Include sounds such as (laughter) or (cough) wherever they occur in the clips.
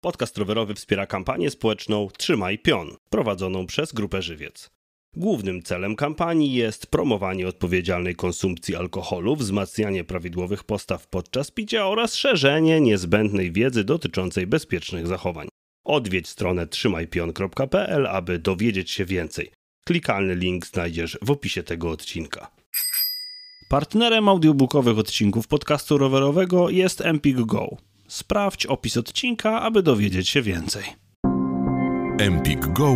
Podcast rowerowy wspiera kampanię społeczną Trzymaj Pion, prowadzoną przez Grupę Żywiec. Głównym celem kampanii jest promowanie odpowiedzialnej konsumpcji alkoholu, wzmacnianie prawidłowych postaw podczas picia oraz szerzenie niezbędnej wiedzy dotyczącej bezpiecznych zachowań. Odwiedź stronę trzymajpion.pl, aby dowiedzieć się więcej. Klikalny link znajdziesz w opisie tego odcinka. Partnerem audiobookowych odcinków podcastu rowerowego jest Empik Go Sprawdź opis odcinka, aby dowiedzieć się więcej. Empik Go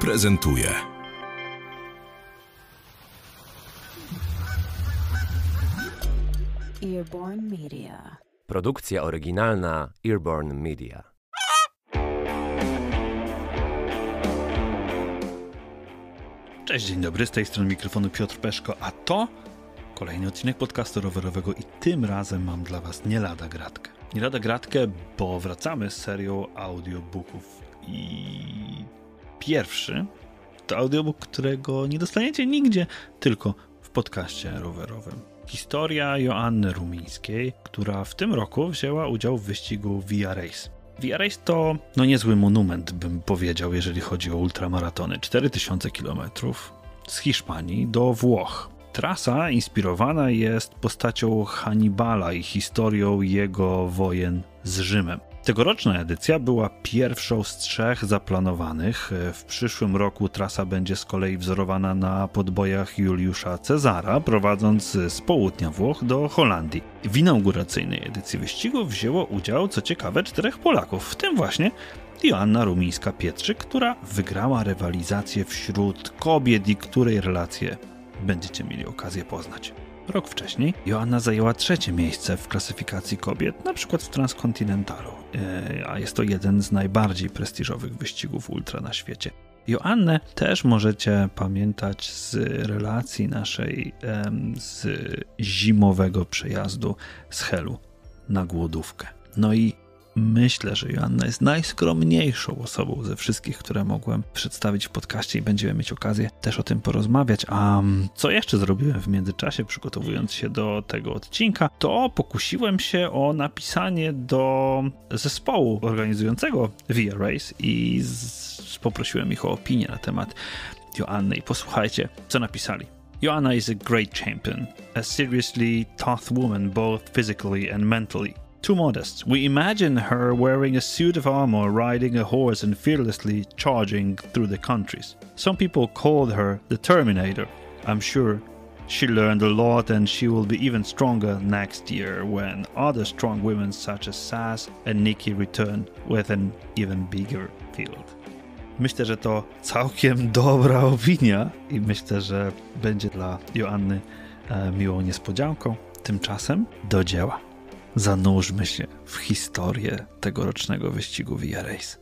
prezentuje. Earborn Media. Produkcja oryginalna Earborn Media. Cześć, dzień dobry, z tej strony mikrofonu Piotr Peszko, a to kolejny odcinek podcastu rowerowego i tym razem mam dla Was nie lada gratkę nie lada gratkę, bo wracamy z serią audiobooków i pierwszy to audiobook, którego nie dostaniecie nigdzie, tylko w podcaście rowerowym. Historia Joanny Rumińskiej, która w tym roku wzięła udział w wyścigu Via Race. Via Race to no niezły monument, bym powiedział, jeżeli chodzi o ultramaratony. 4000 km z Hiszpanii do Włoch. Trasa inspirowana jest postacią Hannibala i historią jego wojen z Rzymem. Tegoroczna edycja była pierwszą z trzech zaplanowanych. W przyszłym roku trasa będzie z kolei wzorowana na podbojach Juliusza Cezara, prowadząc z południa Włoch do Holandii. W inauguracyjnej edycji wyścigu wzięło udział, co ciekawe, czterech Polaków, w tym właśnie Joanna Rumińska-Pietrzyk, która wygrała rywalizację wśród kobiet i której relacje będziecie mieli okazję poznać. Rok wcześniej Joanna zajęła trzecie miejsce w klasyfikacji kobiet, na przykład w Transcontinentalu, e, a jest to jeden z najbardziej prestiżowych wyścigów ultra na świecie. Joannę też możecie pamiętać z relacji naszej z zimowego przejazdu z Helu na głodówkę. No i Myślę, że Joanna jest najskromniejszą osobą ze wszystkich, które mogłem przedstawić w podcaście i będziemy mieć okazję też o tym porozmawiać. A mm, co jeszcze zrobiłem w międzyczasie, przygotowując się do tego odcinka, to pokusiłem się o napisanie do zespołu organizującego Via Race i poprosiłem ich o opinię na temat Joanny. I posłuchajcie, co napisali. Joanna is a great champion, a seriously tough woman both physically and mentally. Too modest. We imagine her wearing a suit of armor, riding a horse, and fearlessly charging through the countries. Some people called her the Terminator. I'm sure she learned a lot and she will be even stronger next year when other strong women such as Sass and Nikki return with an even bigger field. Myślę, że to całkiem (laughs) dobra opinia i myślę, że będzie dla Joanny miłą niespodzianką. Tymczasem do dzieła. zanurzmy się w historię tegorocznego wyścigu Via Race.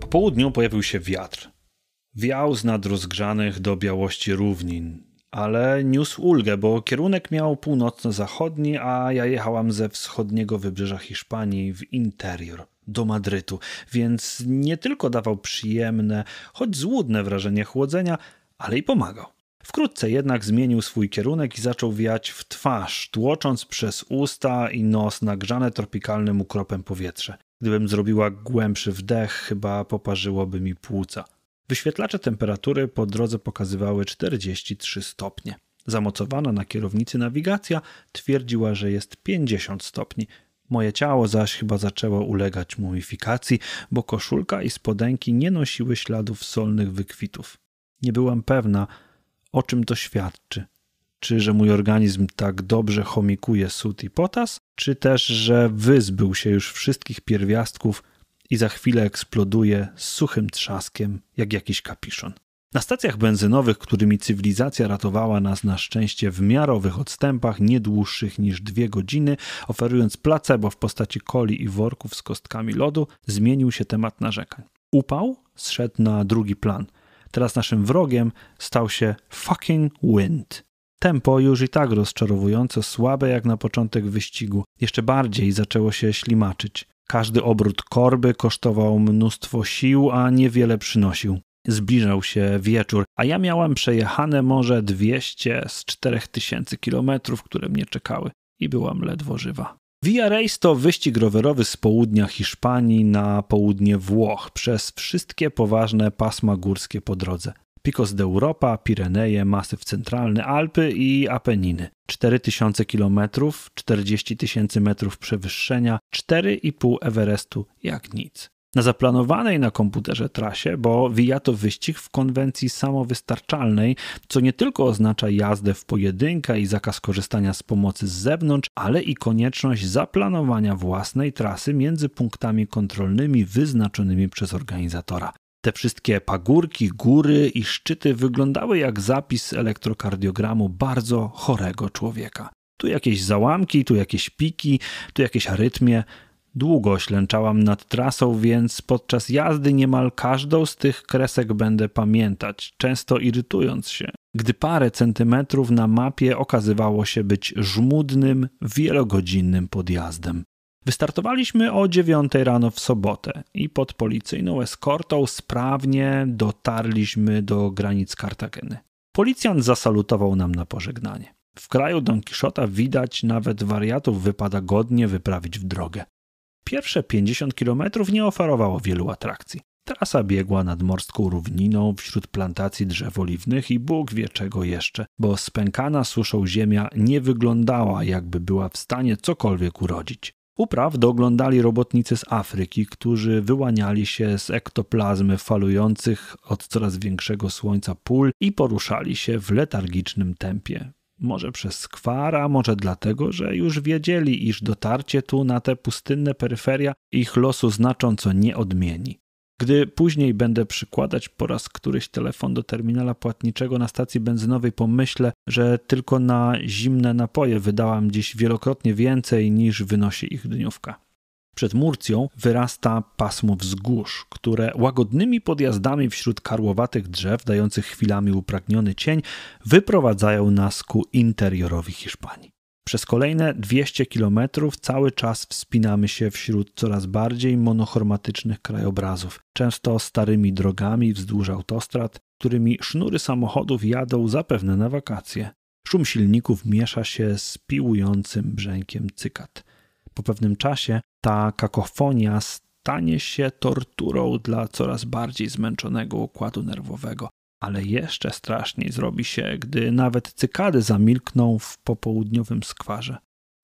Po południu pojawił się wiatr. Wiał z nad rozgrzanych do białości równin, ale niósł ulgę, bo kierunek miał północno-zachodni, a ja jechałam ze wschodniego wybrzeża Hiszpanii w interior do Madrytu, więc nie tylko dawał przyjemne, choć złudne wrażenie chłodzenia, ale i pomagał. Wkrótce jednak zmienił swój kierunek i zaczął wiać w twarz, tłocząc przez usta i nos nagrzane tropikalnym ukropem powietrze. Gdybym zrobiła głębszy wdech, chyba poparzyłoby mi płuca. Wyświetlacze temperatury po drodze pokazywały 43 stopnie. Zamocowana na kierownicy nawigacja twierdziła, że jest 50 stopni. Moje ciało zaś chyba zaczęło ulegać mumifikacji, bo koszulka i spodenki nie nosiły śladów solnych wykwitów. Nie byłam pewna, o czym to świadczy. Czy że mój organizm tak dobrze chomikuje sód i potas, czy też, że wyzbył się już wszystkich pierwiastków i za chwilę eksploduje z suchym trzaskiem, jak jakiś kapiszon. Na stacjach benzynowych, którymi cywilizacja ratowała nas na szczęście w miarowych odstępach, nie dłuższych niż dwie godziny, oferując placebo w postaci coli i worków z kostkami lodu, zmienił się temat narzekań. Upał zszedł na drugi plan. Teraz naszym wrogiem stał się fucking wind. Tempo już i tak rozczarowująco słabe jak na początek wyścigu. Jeszcze bardziej zaczęło się ślimaczyć. Każdy obrót korby kosztował mnóstwo sił, a niewiele przynosił. Zbliżał się wieczór, a ja miałem przejechane może 200 z 4000 kilometrów, które mnie czekały i byłam ledwo żywa. Via Race to wyścig rowerowy z południa Hiszpanii na południe Włoch przez wszystkie poważne pasma górskie po drodze. Picos de Europa, Pireneje, Masyw Centralny, Alpy i Apeniny. 4000 km, 40 tysięcy metrów przewyższenia, 4,5 Everestu jak nic na zaplanowanej na komputerze trasie, bo wija to wyścig w konwencji samowystarczalnej, co nie tylko oznacza jazdę w pojedynkę i zakaz korzystania z pomocy z zewnątrz, ale i konieczność zaplanowania własnej trasy między punktami kontrolnymi wyznaczonymi przez organizatora. Te wszystkie pagórki, góry i szczyty wyglądały jak zapis elektrokardiogramu bardzo chorego człowieka. Tu jakieś załamki, tu jakieś piki, tu jakieś arytmie. Długo ślęczałam nad trasą, więc podczas jazdy niemal każdą z tych kresek będę pamiętać, często irytując się, gdy parę centymetrów na mapie okazywało się być żmudnym, wielogodzinnym podjazdem. Wystartowaliśmy o 9 rano w sobotę i pod policyjną eskortą sprawnie dotarliśmy do granic Kartageny. Policjant zasalutował nam na pożegnanie. W kraju Don Kiszota widać nawet wariatów wypada godnie wyprawić w drogę. Pierwsze 50 kilometrów nie oferowało wielu atrakcji. Trasa biegła nad morską równiną wśród plantacji drzew oliwnych i Bóg wie czego jeszcze, bo spękana suszą ziemia nie wyglądała, jakby była w stanie cokolwiek urodzić. Upraw doglądali robotnicy z Afryki, którzy wyłaniali się z ektoplazmy falujących od coraz większego słońca pól i poruszali się w letargicznym tempie. Może przez skwara, może dlatego, że już wiedzieli, iż dotarcie tu na te pustynne peryferia ich losu znacząco nie odmieni. Gdy później będę przykładać po raz któryś telefon do terminala płatniczego na stacji benzynowej, pomyślę, że tylko na zimne napoje wydałam dziś wielokrotnie więcej niż wynosi ich dniówka. Przed Murcją wyrasta pasmo wzgórz, które łagodnymi podjazdami wśród karłowatych drzew, dających chwilami upragniony cień, wyprowadzają nas ku interiorowi Hiszpanii. Przez kolejne 200 kilometrów cały czas wspinamy się wśród coraz bardziej monochromatycznych krajobrazów, często starymi drogami wzdłuż autostrad, którymi sznury samochodów jadą zapewne na wakacje. Szum silników miesza się z piłującym brzękiem cykat. Po pewnym czasie ta kakofonia stanie się torturą dla coraz bardziej zmęczonego układu nerwowego. Ale jeszcze straszniej zrobi się, gdy nawet cykady zamilkną w popołudniowym skwarze.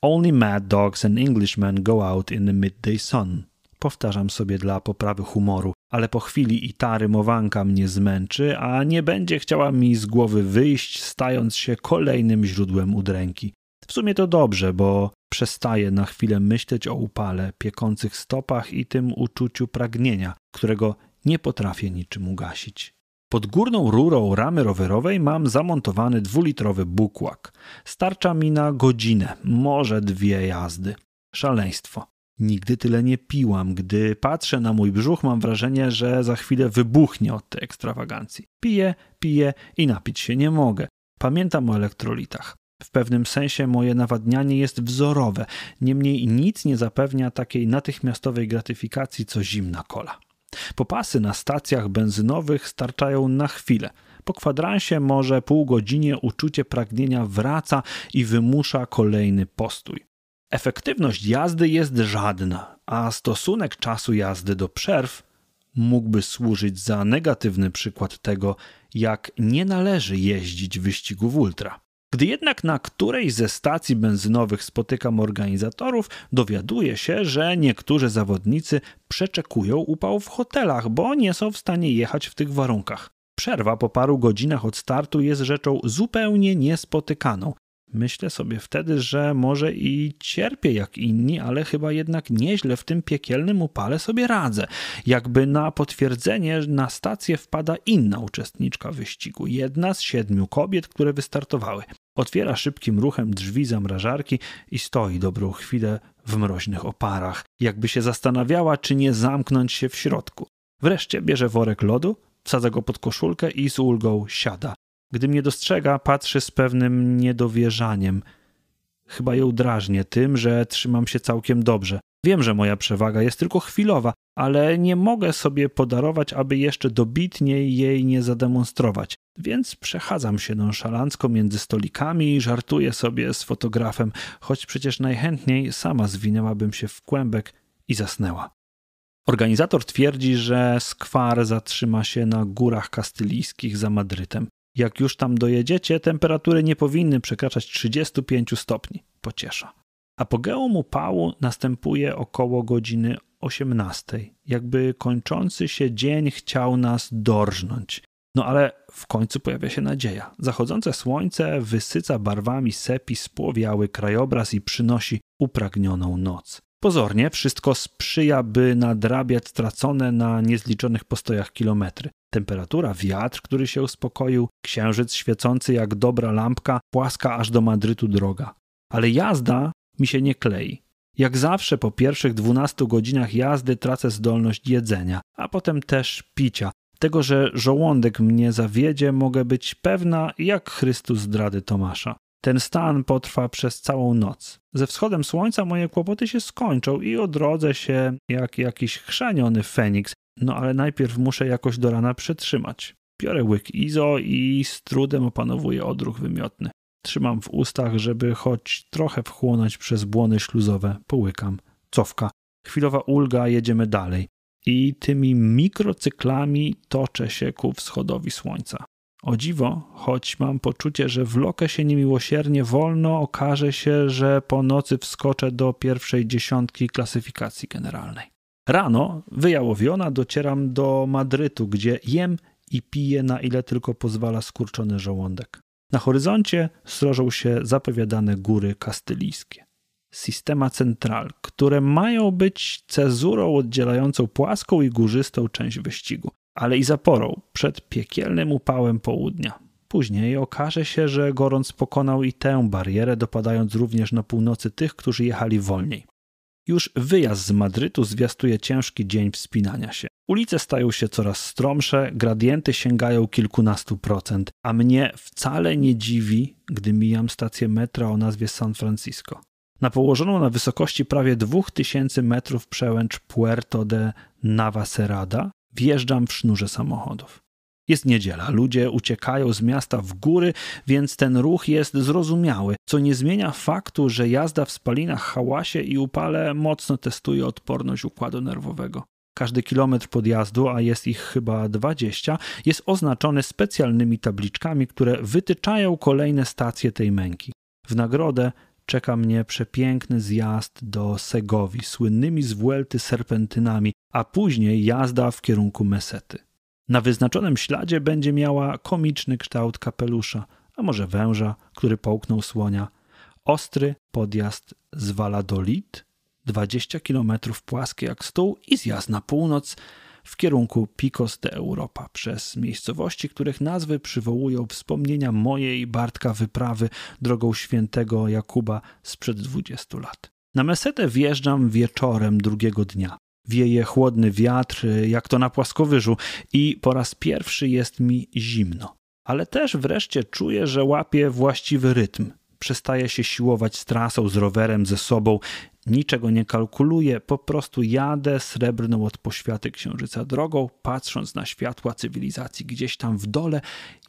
Only mad dogs and Englishmen go out in the midday sun. Powtarzam sobie dla poprawy humoru, ale po chwili i ta rymowanka mnie zmęczy, a nie będzie chciała mi z głowy wyjść, stając się kolejnym źródłem udręki. W sumie to dobrze, bo przestaje na chwilę myśleć o upale, piekących stopach i tym uczuciu pragnienia, którego nie potrafię niczym ugasić. Pod górną rurą ramy rowerowej mam zamontowany dwulitrowy bukłak. Starcza mi na godzinę, może dwie jazdy. Szaleństwo. Nigdy tyle nie piłam. Gdy patrzę na mój brzuch, mam wrażenie, że za chwilę wybuchnie od tej ekstrawagancji. Piję, piję i napić się nie mogę. Pamiętam o elektrolitach w pewnym sensie moje nawadnianie jest wzorowe. Niemniej nic nie zapewnia takiej natychmiastowej gratyfikacji co zimna kola. Popasy na stacjach benzynowych starczają na chwilę. Po kwadransie może pół godzinie uczucie pragnienia wraca i wymusza kolejny postój. Efektywność jazdy jest żadna, a stosunek czasu jazdy do przerw mógłby służyć za negatywny przykład tego, jak nie należy jeździć wyścigów ultra. Gdy jednak na którejś ze stacji benzynowych spotykam organizatorów, dowiaduję się, że niektórzy zawodnicy przeczekują upał w hotelach, bo nie są w stanie jechać w tych warunkach. Przerwa po paru godzinach od startu jest rzeczą zupełnie niespotykaną. Myślę sobie wtedy, że może i cierpię jak inni, ale chyba jednak nieźle w tym piekielnym upale sobie radzę. Jakby na potwierdzenie na stację wpada inna uczestniczka wyścigu, jedna z siedmiu kobiet, które wystartowały. Otwiera szybkim ruchem drzwi zamrażarki i stoi dobrą chwilę w mroźnych oparach, jakby się zastanawiała, czy nie zamknąć się w środku. Wreszcie bierze worek lodu, wsadza go pod koszulkę i z ulgą siada. Gdy mnie dostrzega, patrzy z pewnym niedowierzaniem. Chyba ją drażnię tym, że trzymam się całkiem dobrze. Wiem, że moja przewaga jest tylko chwilowa, ale nie mogę sobie podarować, aby jeszcze dobitniej jej nie zademonstrować. Więc przechadzam się nonszalancko między stolikami i żartuję sobie z fotografem, choć przecież najchętniej sama zwinęłabym się w kłębek i zasnęła. Organizator twierdzi, że skwar zatrzyma się na górach kastylijskich za Madrytem. Jak już tam dojedziecie, temperatury nie powinny przekraczać 35 stopni. Pociesza. Apogeum upału następuje około godziny 18, jakby kończący się dzień chciał nas dorżnąć. No ale w końcu pojawia się nadzieja. Zachodzące słońce wysyca barwami sepi spłowiały krajobraz i przynosi upragnioną noc. Pozornie wszystko sprzyja, by nadrabiać stracone na niezliczonych postojach kilometry. Temperatura, wiatr, który się uspokoił, księżyc świecący jak dobra lampka, płaska aż do Madrytu droga. Ale jazda mi się nie klei. Jak zawsze po pierwszych 12 godzinach jazdy tracę zdolność jedzenia, a potem też picia. Tego, że żołądek mnie zawiedzie, mogę być pewna jak Chrystus zdrady Tomasza. Ten stan potrwa przez całą noc. Ze wschodem słońca moje kłopoty się skończą i odrodzę się jak jakiś chrzaniony feniks, no ale najpierw muszę jakoś do rana przetrzymać. Biorę łyk izo i z trudem opanowuję odruch wymiotny. Trzymam w ustach, żeby choć trochę wchłonąć przez błony śluzowe. Połykam. Cofka. Chwilowa ulga, jedziemy dalej. I tymi mikrocyklami toczę się ku wschodowi słońca. O dziwo, choć mam poczucie, że wlokę się niemiłosiernie wolno, okaże się, że po nocy wskoczę do pierwszej dziesiątki klasyfikacji generalnej. Rano, wyjałowiona, docieram do Madrytu, gdzie jem i piję na ile tylko pozwala skurczony żołądek. Na horyzoncie srożą się zapowiadane góry kastylijskie. Sistema Central, które mają być cezurą oddzielającą płaską i górzystą część wyścigu, ale i zaporą przed piekielnym upałem południa. Później okaże się, że Gorąc pokonał i tę barierę, dopadając również na północy tych, którzy jechali wolniej. Już wyjazd z Madrytu zwiastuje ciężki dzień wspinania się. Ulice stają się coraz stromsze, gradienty sięgają kilkunastu procent, a mnie wcale nie dziwi, gdy mijam stację metra o nazwie San Francisco. Na położoną na wysokości prawie 2000 metrów przełęcz Puerto de Navacerrada wjeżdżam w sznurze samochodów. Jest niedziela, ludzie uciekają z miasta w góry, więc ten ruch jest zrozumiały, co nie zmienia faktu, że jazda w spalinach hałasie i upale mocno testuje odporność układu nerwowego. Każdy kilometr podjazdu, a jest ich chyba 20, jest oznaczony specjalnymi tabliczkami, które wytyczają kolejne stacje tej męki. W nagrodę czeka mnie przepiękny zjazd do Segowi, słynnymi z Vuelty serpentynami, a później jazda w kierunku Mesety. Na wyznaczonym śladzie będzie miała komiczny kształt kapelusza, a może węża, który połknął słonia. Ostry podjazd z Valladolid 20 km płaskie jak stół i zjazd na północ w kierunku Picos de Europa przez miejscowości, których nazwy przywołują wspomnienia mojej Bartka wyprawy drogą świętego Jakuba sprzed 20 lat. Na Mesetę wjeżdżam wieczorem drugiego dnia. Wieje chłodny wiatr, jak to na płaskowyżu, i po raz pierwszy jest mi zimno. Ale też wreszcie czuję, że łapię właściwy rytm. Przestaję się siłować z trasą, z rowerem, ze sobą niczego nie kalkuluję, po prostu jadę srebrną od poświaty księżyca drogą, patrząc na światła cywilizacji gdzieś tam w dole,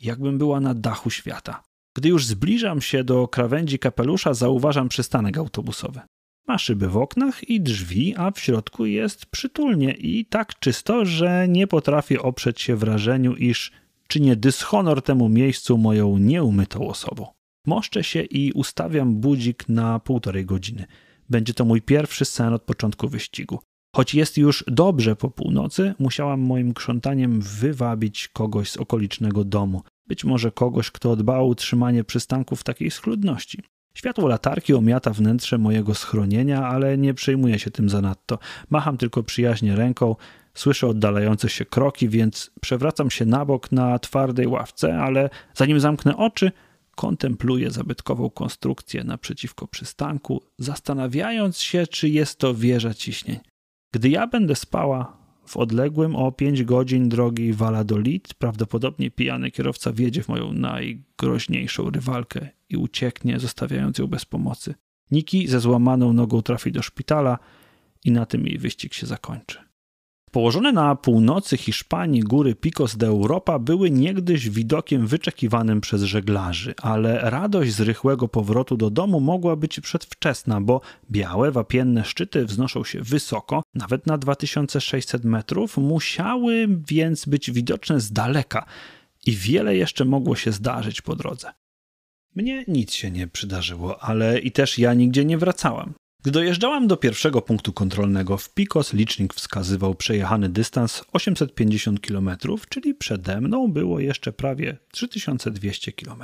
jakbym była na dachu świata. Gdy już zbliżam się do krawędzi kapelusza, zauważam przystanek autobusowy. Ma szyby w oknach i drzwi, a w środku jest przytulnie i tak czysto, że nie potrafię oprzeć się wrażeniu, iż czynię dyshonor temu miejscu moją nieumytą osobą. Moszczę się i ustawiam budzik na półtorej godziny. Będzie to mój pierwszy sen od początku wyścigu. Choć jest już dobrze po północy, musiałam moim krzątaniem wywabić kogoś z okolicznego domu. Być może kogoś, kto dbał o utrzymanie przystanku w takiej schludności. Światło latarki omiata wnętrze mojego schronienia, ale nie przejmuję się tym zanadto. Macham tylko przyjaźnie ręką, słyszę oddalające się kroki, więc przewracam się na bok na twardej ławce, ale zanim zamknę oczy, kontempluje zabytkową konstrukcję naprzeciwko przystanku, zastanawiając się, czy jest to wieża ciśnień. Gdy ja będę spała w odległym o 5 godzin drogi Valladolid, prawdopodobnie pijany kierowca wjedzie w moją najgroźniejszą rywalkę i ucieknie, zostawiając ją bez pomocy. Niki ze złamaną nogą trafi do szpitala i na tym jej wyścig się zakończy. Położone na północy Hiszpanii góry Picos de Europa były niegdyś widokiem wyczekiwanym przez żeglarzy, ale radość z rychłego powrotu do domu mogła być przedwczesna, bo białe, wapienne szczyty wznoszą się wysoko, nawet na 2600 metrów, musiały więc być widoczne z daleka i wiele jeszcze mogło się zdarzyć po drodze. Mnie nic się nie przydarzyło, ale i też ja nigdzie nie wracałem. Gdy dojeżdżałem do pierwszego punktu kontrolnego w Picos, licznik wskazywał przejechany dystans 850 km, czyli przede mną było jeszcze prawie 3200 km.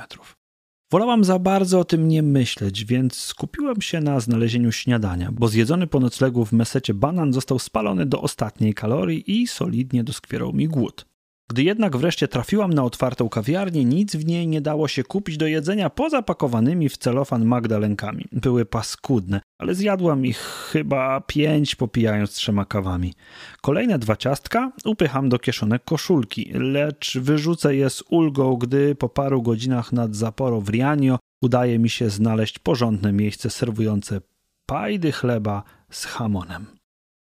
Wolałam za bardzo o tym nie myśleć, więc skupiłem się na znalezieniu śniadania, bo zjedzony po noclegu w mesecie banan został spalony do ostatniej kalorii i solidnie doskwierał mi głód. Gdy jednak wreszcie trafiłam na otwartą kawiarnię, nic w niej nie dało się kupić do jedzenia poza pakowanymi w celofan magdalenkami. Były paskudne, ale zjadłam ich chyba pięć, popijając trzema kawami. Kolejne dwa ciastka upycham do kieszonek koszulki, lecz wyrzucę je z ulgą, gdy po paru godzinach nad zaporą w Rianio udaje mi się znaleźć porządne miejsce serwujące pajdy chleba z hamonem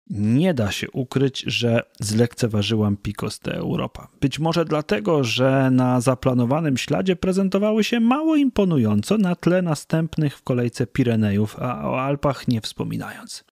nie da się ukryć, że zlekceważyłam Picos de Europa. Być może dlatego, że na zaplanowanym śladzie prezentowały się mało imponująco na tle następnych w kolejce Pirenejów, a o Alpach nie wspominając.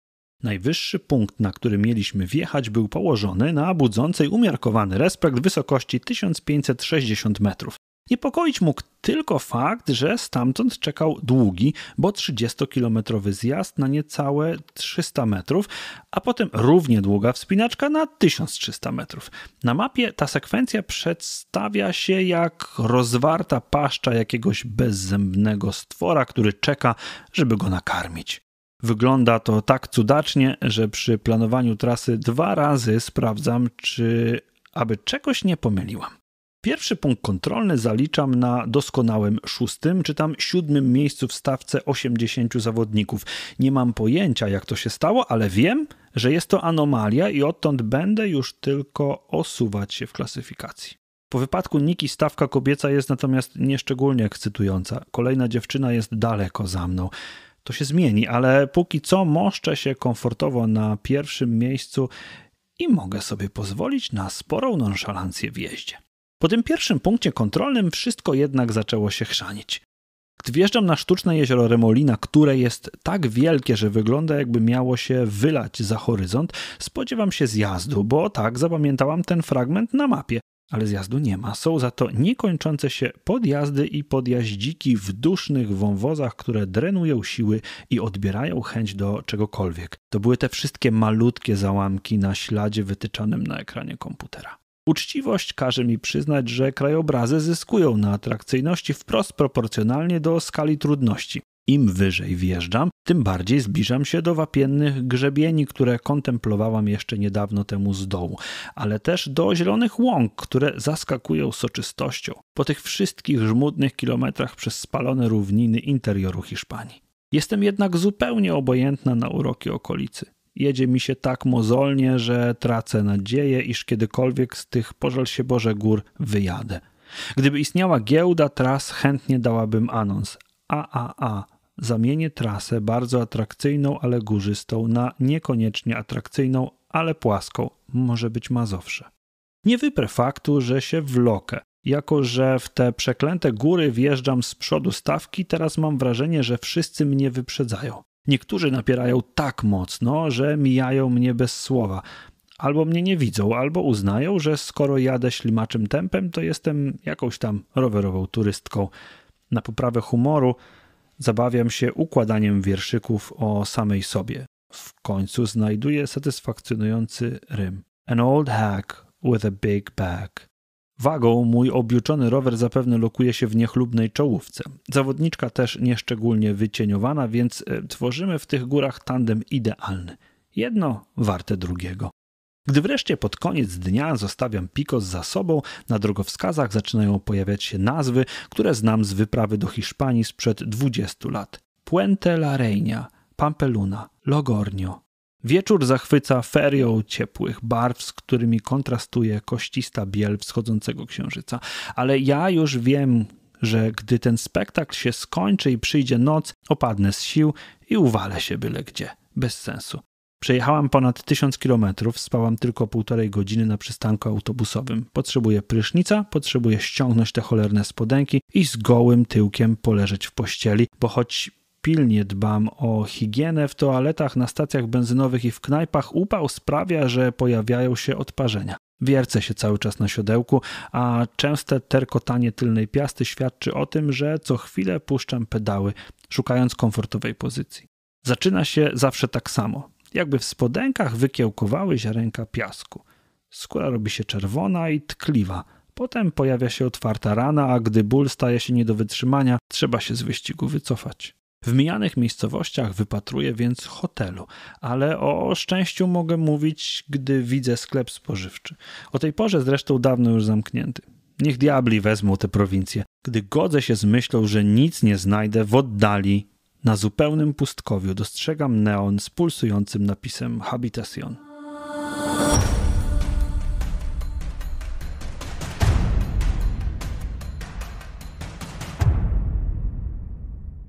Najwyższy punkt, na który mieliśmy wjechać, był położony na budzącej umiarkowany respekt wysokości 1560 metrów. Niepokoić mógł tylko fakt, że stamtąd czekał długi, bo 30-kilometrowy zjazd na niecałe 300 metrów, a potem równie długa wspinaczka na 1300 metrów. Na mapie ta sekwencja przedstawia się jak rozwarta paszcza jakiegoś bezzębnego stwora, który czeka, żeby go nakarmić. Wygląda to tak cudacznie, że przy planowaniu trasy dwa razy sprawdzam, czy aby czegoś nie pomyliłam. Pierwszy punkt kontrolny zaliczam na doskonałym szóstym, czy tam siódmym miejscu w stawce 80 zawodników. Nie mam pojęcia, jak to się stało, ale wiem, że jest to anomalia i odtąd będę już tylko osuwać się w klasyfikacji. Po wypadku Niki stawka kobieca jest natomiast nieszczególnie ekscytująca. Kolejna dziewczyna jest daleko za mną. To się zmieni, ale póki co moszczę się komfortowo na pierwszym miejscu i mogę sobie pozwolić na sporą nonszalancję w jeździe. Po tym pierwszym punkcie kontrolnym wszystko jednak zaczęło się chrzanić. Gdy wjeżdżam na sztuczne jezioro Remolina, które jest tak wielkie, że wygląda jakby miało się wylać za horyzont, spodziewam się zjazdu, bo tak zapamiętałam ten fragment na mapie. Ale zjazdu nie ma. Są za to niekończące się podjazdy i podjaździki w dusznych wąwozach, które drenują siły i odbierają chęć do czegokolwiek. To były te wszystkie malutkie załamki na śladzie wytyczanym na ekranie komputera. Uczciwość każe mi przyznać, że krajobrazy zyskują na atrakcyjności wprost proporcjonalnie do skali trudności. Im wyżej wjeżdżam, tym bardziej zbliżam się do wapiennych grzebieni, które kontemplowałam jeszcze niedawno temu z dołu, ale też do zielonych łąk, które zaskakują soczystością po tych wszystkich żmudnych kilometrach przez spalone równiny interioru Hiszpanii. Jestem jednak zupełnie obojętna na uroki okolicy. Jedzie mi się tak mozolnie, że tracę nadzieję, iż kiedykolwiek z tych pożal się Boże gór wyjadę. Gdyby istniała giełda tras, chętnie dałabym anons. AAA. Zamienię trasę bardzo atrakcyjną, ale górzystą na niekoniecznie atrakcyjną, ale płaską. Może być Mazowsze. Nie wyprę faktu, że się wlokę. Jako, że w te przeklęte góry wjeżdżam z przodu stawki, teraz mam wrażenie, że wszyscy mnie wyprzedzają. Niektórzy napierają tak mocno, że mijają mnie bez słowa. Albo mnie nie widzą, albo uznają, że skoro jadę ślimaczym tempem, to jestem jakąś tam rowerową turystką. Na poprawę humoru zabawiam się układaniem wierszyków o samej sobie. W końcu znajduję satysfakcjonujący rym. An old hack with a big bag. Wagą mój objuczony rower zapewne lokuje się w niechlubnej czołówce. Zawodniczka też nieszczególnie wycieniowana, więc e, tworzymy w tych górach tandem idealny. Jedno warte drugiego. Gdy wreszcie pod koniec dnia zostawiam Picos za sobą, na drogowskazach zaczynają pojawiać się nazwy, które znam z wyprawy do Hiszpanii sprzed 20 lat. Puente la Reina, Pampeluna, Logornio, Wieczór zachwyca ferią ciepłych barw, z którymi kontrastuje koścista biel wschodzącego księżyca. Ale ja już wiem, że gdy ten spektakl się skończy i przyjdzie noc, opadnę z sił i uwalę się byle gdzie. Bez sensu. Przejechałam ponad tysiąc kilometrów, spałam tylko półtorej godziny na przystanku autobusowym. Potrzebuję prysznica, potrzebuję ściągnąć te cholerne spodenki i z gołym tyłkiem poleżeć w pościeli, bo choć pilnie dbam o higienę w toaletach, na stacjach benzynowych i w knajpach. Upał sprawia, że pojawiają się odparzenia. Wiercę się cały czas na siodełku, a częste terkotanie tylnej piasty świadczy o tym, że co chwilę puszczam pedały, szukając komfortowej pozycji. Zaczyna się zawsze tak samo. Jakby w spodenkach wykiełkowały ziarenka piasku. Skóra robi się czerwona i tkliwa. Potem pojawia się otwarta rana, a gdy ból staje się nie do wytrzymania, trzeba się z wyścigu wycofać. W mijanych miejscowościach wypatruję więc hotelu, ale o szczęściu mogę mówić, gdy widzę sklep spożywczy. O tej porze zresztą dawno już zamknięty. Niech diabli wezmą te prowincje, gdy godzę się z myślą, że nic nie znajdę w oddali. Na zupełnym pustkowiu dostrzegam neon z pulsującym napisem Habitacion.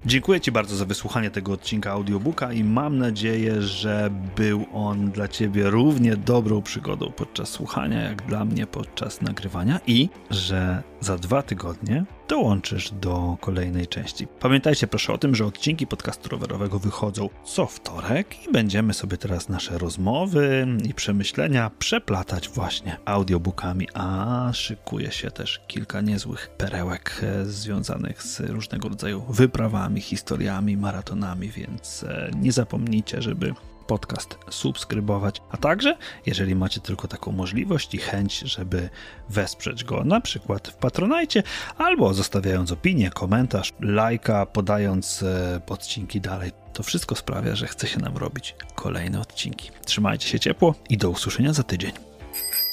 Dziękuję Ci bardzo za wysłuchanie tego odcinka audiobooka i mam nadzieję, że był on dla Ciebie równie dobrą przygodą podczas słuchania, jak dla mnie podczas nagrywania i że za dwa tygodnie dołączysz do kolejnej części. Pamiętajcie proszę o tym, że odcinki podcastu rowerowego wychodzą co wtorek i będziemy sobie teraz nasze rozmowy i przemyślenia przeplatać właśnie audiobookami, a szykuje się też kilka niezłych perełek e, związanych z różnego rodzaju wyprawami, historiami, maratonami, więc e, nie zapomnijcie, żeby podcast subskrybować, a także, jeżeli macie tylko taką możliwość i chęć, żeby wesprzeć go na przykład w Patronajcie, albo zostawiając opinię, komentarz, lajka, podając e, odcinki dalej. To wszystko sprawia, że chce się nam robić kolejne odcinki. Trzymajcie się ciepło i do usłyszenia za tydzień.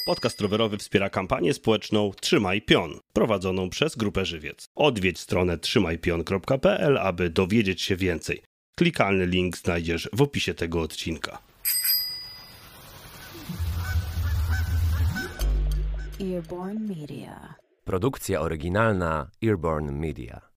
Podcast rowerowy wspiera kampanię społeczną Trzymaj Pion, prowadzoną przez Grupę Żywiec. Odwiedź stronę trzymajpion.pl, aby dowiedzieć się więcej. Klikalny link znajdziesz w opisie tego odcinka. Earborn Media. Produkcja oryginalna Earborn Media.